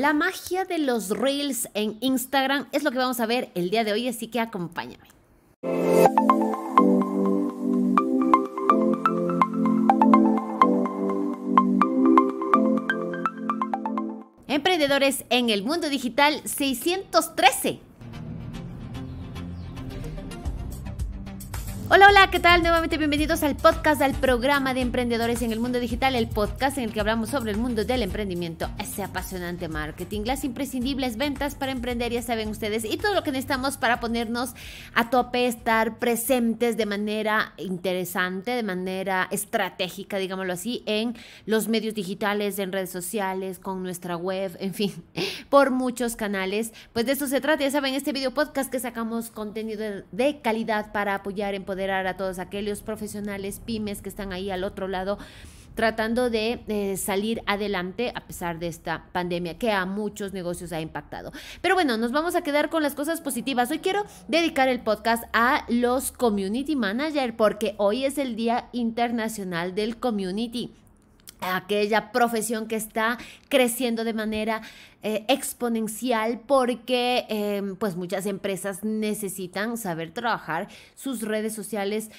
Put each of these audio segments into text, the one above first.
La magia de los reels en Instagram es lo que vamos a ver el día de hoy, así que acompáñame. Emprendedores en el mundo digital 613 Hola, hola, ¿qué tal? Nuevamente bienvenidos al podcast, al programa de emprendedores en el mundo digital, el podcast en el que hablamos sobre el mundo del emprendimiento, ese apasionante marketing, las imprescindibles ventas para emprender, ya saben ustedes, y todo lo que necesitamos para ponernos a tope, estar presentes de manera interesante, de manera estratégica, digámoslo así, en los medios digitales, en redes sociales, con nuestra web, en fin, por muchos canales. Pues de eso se trata, ya saben, este video podcast que sacamos contenido de calidad para apoyar, empoderar a todos aquellos profesionales, pymes que están ahí al otro lado tratando de eh, salir adelante a pesar de esta pandemia que a muchos negocios ha impactado. Pero bueno, nos vamos a quedar con las cosas positivas. Hoy quiero dedicar el podcast a los community manager porque hoy es el Día Internacional del Community aquella profesión que está creciendo de manera eh, exponencial porque em, pues muchas empresas necesitan saber trabajar sus redes sociales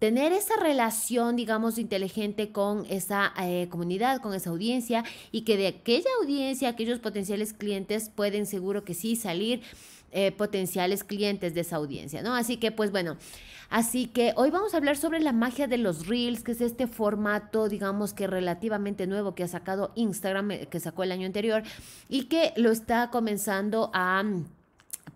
tener esa relación, digamos, inteligente con esa eh, comunidad, con esa audiencia y que de aquella audiencia, aquellos potenciales clientes pueden seguro que sí salir eh, potenciales clientes de esa audiencia, ¿no? Así que, pues bueno, así que hoy vamos a hablar sobre la magia de los reels, que es este formato, digamos que relativamente nuevo que ha sacado Instagram, eh, que sacó el año anterior, y que lo está comenzando a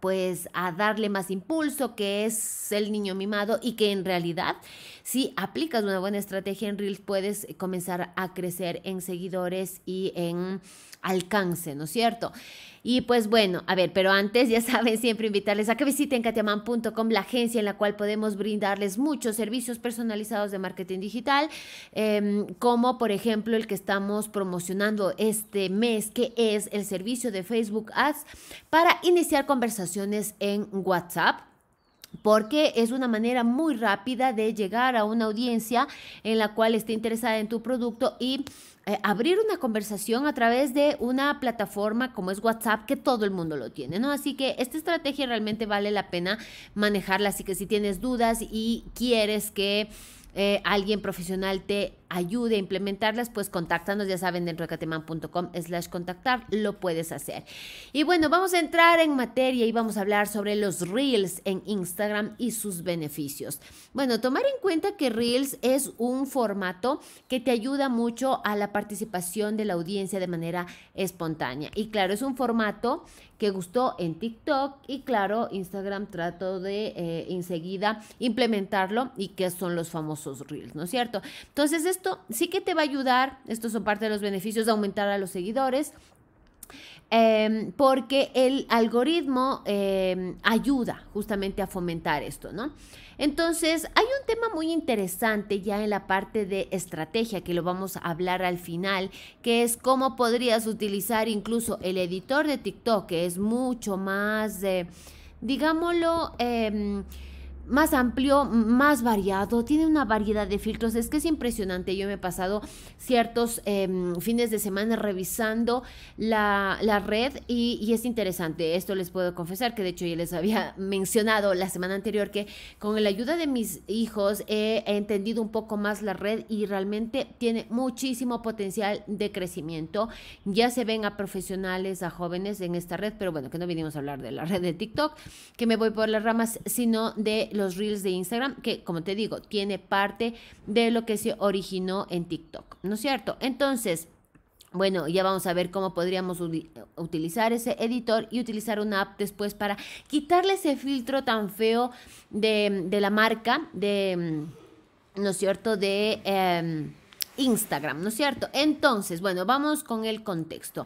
pues a darle más impulso, que es el niño mimado y que en realidad si aplicas una buena estrategia en Reels puedes comenzar a crecer en seguidores y en alcance, ¿no es cierto? Y pues bueno, a ver, pero antes ya saben siempre invitarles a que visiten katiaman.com, la agencia en la cual podemos brindarles muchos servicios personalizados de marketing digital, em, como por ejemplo el que estamos promocionando este mes, que es el servicio de Facebook Ads para iniciar conversaciones en WhatsApp porque es una manera muy rápida de llegar a una audiencia en la cual esté interesada en tu producto y eh, abrir una conversación a través de una plataforma como es WhatsApp, que todo el mundo lo tiene, ¿no? Así que esta estrategia realmente vale la pena manejarla, así que si tienes dudas y quieres que eh, alguien profesional te ayude a implementarlas, pues contáctanos, ya saben, dentro de cateman.com slash contactar, lo puedes hacer. Y bueno, vamos a entrar en materia y vamos a hablar sobre los reels en Instagram y sus beneficios. Bueno, tomar en cuenta que reels es un formato que te ayuda mucho a la participación de la audiencia de manera espontánea. Y claro, es un formato que gustó en TikTok y claro, Instagram trató de eh, enseguida implementarlo y que son los famosos reels, ¿no es cierto? Entonces esto sí que te va a ayudar, estos son parte de los beneficios de aumentar a los seguidores, em, porque el algoritmo em, ayuda justamente a fomentar esto, ¿no? Entonces, hay un tema muy interesante ya en la parte de estrategia que lo vamos a hablar al final, que es cómo podrías utilizar incluso el editor de TikTok, que es mucho más, digámoslo, em, más amplio, más variado, tiene una variedad de filtros. Es que es impresionante. Yo me he pasado ciertos em, fines de semana revisando la, red y, es interesante. Esto les puedo confesar que de hecho ya les había mencionado la semana anterior que con la ayuda de mis hijos he, he entendido un poco más la red y realmente tiene muchísimo potencial de crecimiento. Ya se ven a profesionales, a jóvenes en esta red, pero bueno, que no vinimos a hablar de la red de TikTok, que me voy por las ramas, sino de los reels de Instagram, que como te digo, tiene parte de lo que se originó en TikTok, ¿no es cierto? Entonces... Bueno, ya vamos a ver cómo podríamos utilizar ese editor y utilizar una app después para quitarle ese filtro tan feo de, la marca, de, mm, ¿no es cierto?, de... Em, Instagram, ¿no es cierto? Entonces, bueno, vamos con el contexto.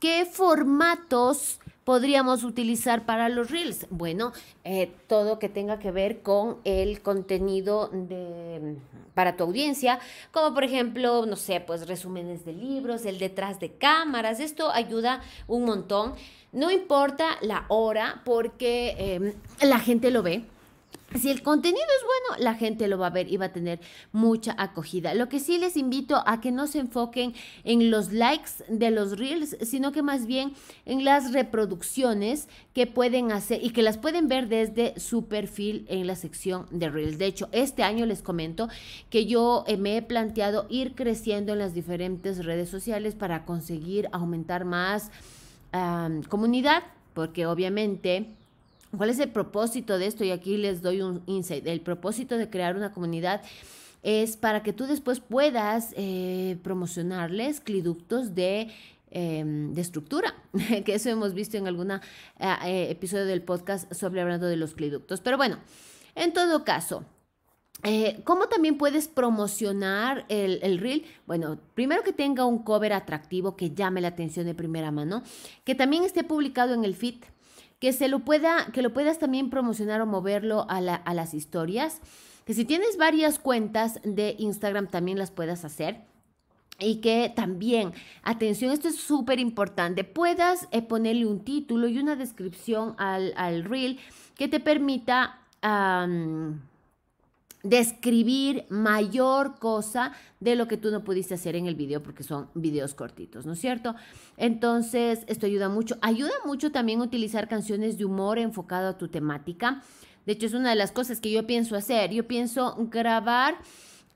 ¿Qué formatos podríamos utilizar para los reels? Bueno, eh, todo que tenga que ver con el contenido de, para tu audiencia, como por ejemplo, no sé, pues resúmenes de libros, el detrás de cámaras, esto ayuda un montón. No importa la hora porque eh, la gente lo ve si el contenido es bueno, la gente lo va a ver y va a tener mucha acogida. Lo que sí les invito a que no se enfoquen en los likes de los reels, sino que más bien en las reproducciones que pueden hacer y que las pueden ver desde su perfil en la sección de reels. De hecho, este año les comento que yo eh, me he planteado ir creciendo en las diferentes redes sociales para conseguir aumentar más comunidad, porque obviamente ¿Cuál es el propósito de esto? Y aquí les doy un insight. El propósito de crear una comunidad es para que tú después puedas eh, promocionarles cliductos de, em, estructura, que eso hemos visto en algún eh, eh, episodio del podcast sobre hablando de los cliductos. Pero bueno, en todo caso, ¿Cómo también puedes promocionar el, el, reel? Bueno, primero que tenga un cover atractivo que llame la atención de primera mano, que también esté publicado en el feed que se lo pueda, que lo puedas también promocionar o moverlo a, las historias, que si tienes varias cuentas de Instagram también las puedas hacer. Y que también, atención, esto es súper importante, puedas eh, ponerle un título y una descripción al, reel que te permita describir mayor cosa de lo que tú no pudiste hacer en el video porque son videos cortitos, ¿no es cierto? Entonces, esto ayuda mucho. Ayuda mucho también utilizar canciones de humor enfocado a tu temática. De hecho, es una de las cosas que yo pienso hacer. Yo pienso grabar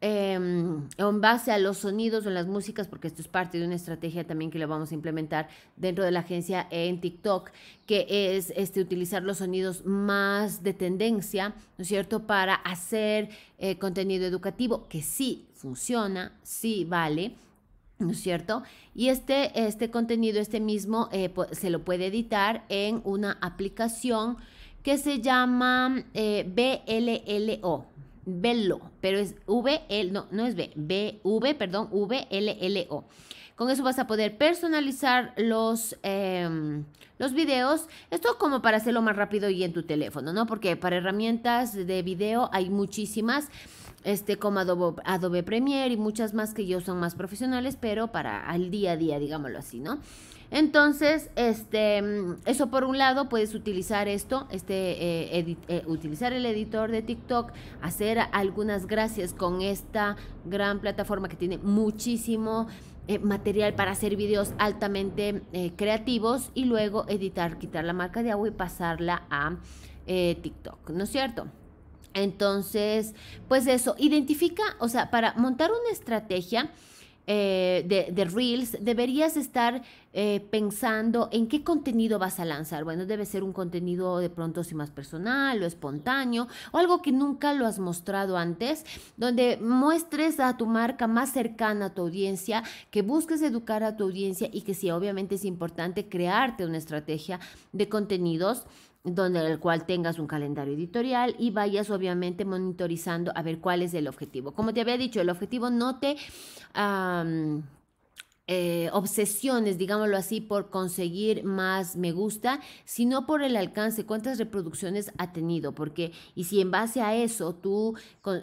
Em, en base a los sonidos o las músicas, porque esto es parte de una estrategia también que lo vamos a implementar dentro de la agencia en TikTok, que es este, utilizar los sonidos más de tendencia, ¿no es cierto?, para hacer eh, contenido educativo, que sí funciona, sí vale, ¿No es cierto? Y este, este contenido, este mismo, eh, se lo puede editar en una aplicación que se llama eh, BLLO, Velo, pero es V, L, no, no es V, V, perdón, V, L, L, O. Con eso vas a poder personalizar los, em, los videos. Esto como para hacerlo más rápido y en tu teléfono, ¿no? Porque para herramientas de video hay muchísimas, este, como Adobe, Adobe Premiere y muchas más que yo son más profesionales, pero para el día a día, digámoslo así, ¿no? Entonces, este, mm, eso por un lado, puedes utilizar esto, este, eh, eh, utilizar el editor de TikTok, hacer algunas gracias con esta gran plataforma que tiene muchísimo eh, material para hacer videos altamente creativos y luego editar, quitar la marca de agua y pasarla a TikTok, ¿no es cierto? Entonces, pues eso, identifica, o sea, para montar una estrategia, eh, de, de, Reels, deberías estar eh, pensando en qué contenido vas a lanzar. Bueno, debe ser un contenido de pronto si más personal o espontáneo o algo que nunca lo has mostrado antes, donde muestres a tu marca más cercana a tu audiencia, que busques educar a tu audiencia y que sí, obviamente es importante crearte una estrategia de contenidos donde el cual tengas un calendario editorial y vayas obviamente monitorizando a ver cuál es el objetivo. Como te había dicho, el objetivo no te... Eh, obsesiones, digámoslo así, por conseguir más me gusta, sino por el alcance, cuántas reproducciones ha tenido, porque y si en base a eso tú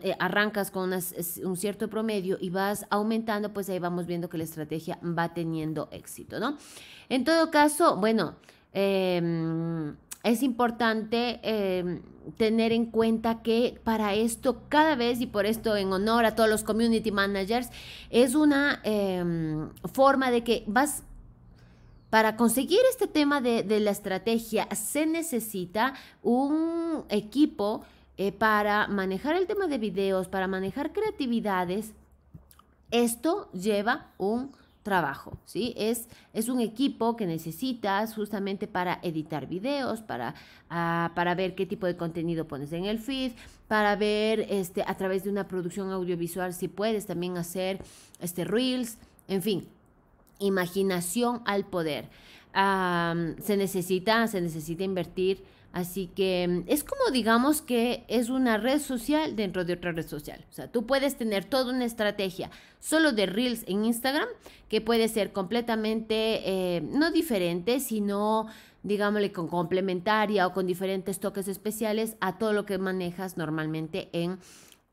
eh, arrancas con un cierto promedio y vas aumentando, pues ahí vamos viendo que la estrategia va teniendo éxito, ¿no? En todo caso, bueno, em, es importante em, tener en cuenta que para esto cada vez, y por esto en honor a todos los community managers, es una em, forma de que vas para conseguir este tema de, la estrategia se necesita un equipo eh, para manejar el tema de videos, para manejar creatividades. Esto lleva un trabajo, ¿sí? Es, es un equipo que necesitas justamente para editar videos, para, ah, para ver qué tipo de contenido pones en el feed, para ver este, a través de una producción audiovisual si puedes también hacer este, reels, en fin, imaginación al poder se necesita, se necesita invertir. Así que mm, es como digamos que es una red social dentro de otra red social. O sea, tú puedes tener toda una estrategia solo de reels en Instagram que puede ser completamente, eh, no diferente, sino digámosle con complementaria o con diferentes toques especiales a todo lo que manejas normalmente en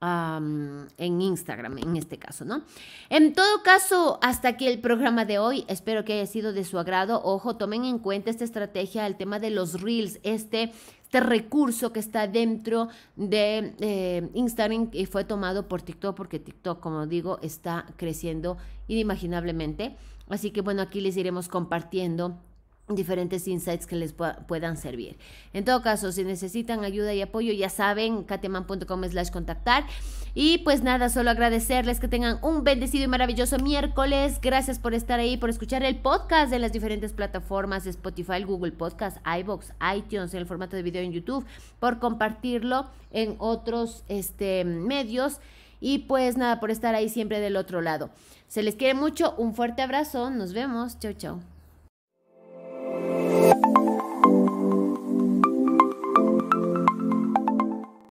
en Instagram, en este caso, ¿no? En todo caso, hasta aquí el programa de hoy. Espero que haya sido de su agrado. Ojo, tomen en cuenta esta estrategia, el tema de los reels, este, este recurso que está dentro de eh, Instagram y fue tomado por TikTok, porque TikTok, como digo, está creciendo inimaginablemente. Así que bueno, aquí les iremos compartiendo diferentes insights que les puedan servir. En todo caso, si necesitan ayuda y apoyo, ya saben, kateman.com slash contactar. Y pues nada, solo agradecerles que tengan un bendecido y maravilloso miércoles. Gracias por estar ahí, por escuchar el podcast de las diferentes plataformas, Spotify, Google Podcast, iBox, iTunes, en el formato de video en YouTube, por compartirlo en otros este, medios. Y pues nada, por estar ahí siempre del otro lado. Se les quiere mucho, un fuerte abrazo, nos vemos, chau chau.